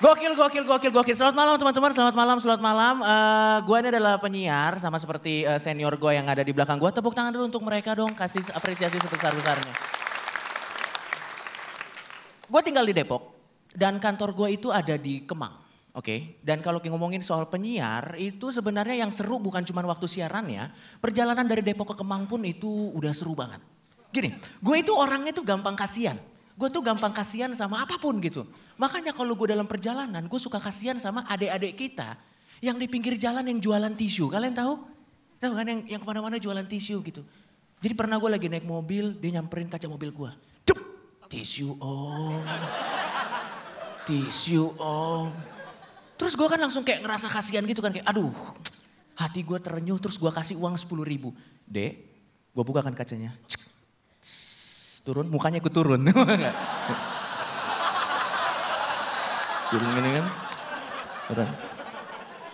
Gokil, gokil, gokil, gokil. Selamat malam teman-teman, selamat malam, selamat malam. Uh, eh, gue ini adalah penyiar sama seperti uh, senior gue yang ada di belakang gue. Tepuk tangan dulu untuk mereka dong, kasih apresiasi sebesar-besarnya. Gue tinggal di Depok dan kantor gue itu ada di Kemang. Oke, okay. dan kalau ngomongin soal penyiar itu sebenarnya yang seru bukan cuma waktu siarannya, perjalanan dari Depok ke Kemang pun itu udah seru banget. Gini, gue itu orangnya tuh gampang kasihan. Gue tuh gampang kasihan sama apapun gitu. Makanya kalau gue dalam perjalanan, gue suka kasihan sama adik-adik kita yang di pinggir jalan yang jualan tisu. Kalian tahu? Tahu kan yang yang kemana-mana jualan tisu gitu. Jadi pernah gue lagi naik mobil, dia nyamperin kaca mobil gue. Cep, tisu om. Tisu om. Terus gue kan langsung kayak ngerasa kasihan gitu kan. Kayak aduh hati gue terenyuh terus gue kasih uang 10 ribu. Dek, gue bukakan kacanya. Cek, turun, mukanya ikut turun. turun gini kan. Turun.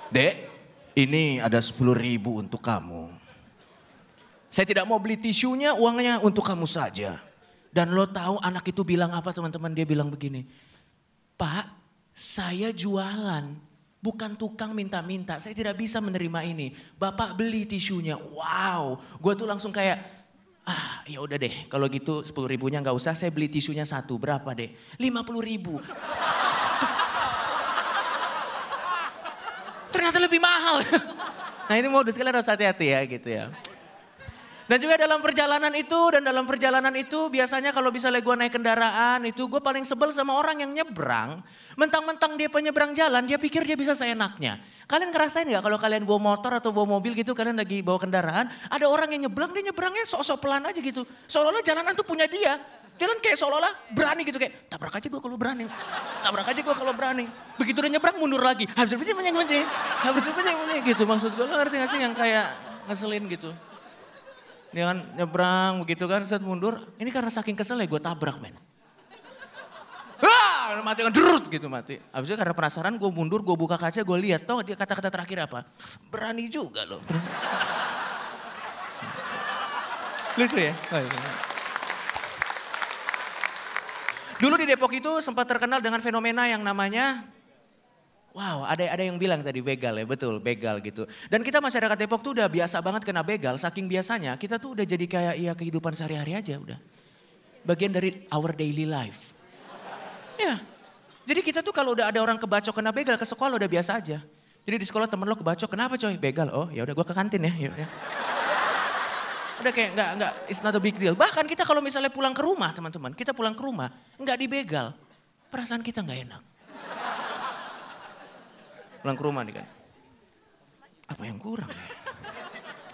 Dek, ini ada sepuluh ribu untuk kamu. Saya tidak mau beli tisunya, uangnya untuk kamu saja. Dan lo tahu anak itu bilang apa teman-teman? Dia bilang begini, Pak, saya jualan. Bukan tukang minta-minta, saya tidak bisa menerima ini. Bapak beli tisunya, wow. Gue tuh langsung kayak, ah ya udah deh kalau gitu sepuluh ribunya nggak usah saya beli tisunya satu berapa deh lima puluh ribu ternyata lebih mahal nah ini modus kalian harus hati-hati ya gitu ya dan juga dalam perjalanan itu dan dalam perjalanan itu biasanya kalau bisa gue naik kendaraan itu gue paling sebel sama orang yang nyebrang. Mentang-mentang dia penyebrang jalan dia pikir dia bisa seenaknya. Kalian ngerasain nggak kalau kalian bawa motor atau bawa mobil gitu kalian lagi bawa kendaraan ada orang yang nyebrang dia nyebrangnya sok-sok pelan aja gitu. Seolah-olah jalanan tuh punya dia. Jalan kayak seolah-olah berani gitu kayak tabrak aja gue kalau berani, tabrak aja gue kalau berani. Begitu udah nyebrang mundur lagi, harus punya punya, harus punya punya gitu maksud gue lo ngerti gak sih yang kayak ngeselin gitu dia kan nyebrang begitu kan, set mundur. Ini karena saking kesel ya gue tabrak men. Ah, mati kan derut gitu mati. Abis itu karena penasaran gue mundur, gue buka kaca, gue lihat toh dia kata-kata terakhir apa? Berani juga loh. Lucu ya? Oh, iya. Dulu di Depok itu sempat terkenal dengan fenomena yang namanya Wow, ada ada yang bilang tadi begal ya, betul begal gitu. Dan kita masyarakat Depok tuh udah biasa banget kena begal, saking biasanya kita tuh udah jadi kayak ya kehidupan sehari-hari aja udah. Bagian dari our daily life. Ya, jadi kita tuh kalau udah ada orang kebacok kena begal ke sekolah udah biasa aja. Jadi di sekolah temen lo kebacok, kenapa coy? Begal. Oh ya udah gue ke kantin ya. Yuk, ya. Udah kayak nggak nggak it's not a big deal. Bahkan kita kalau misalnya pulang ke rumah teman-teman, kita pulang ke rumah nggak dibegal, perasaan kita nggak enak pulang ke rumah nih kan. Apa yang kurang ya?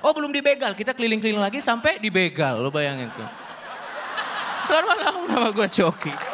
Oh belum dibegal, kita keliling-keliling lagi sampai dibegal, lo bayangin tuh. Selamat malam, nama gue Coki.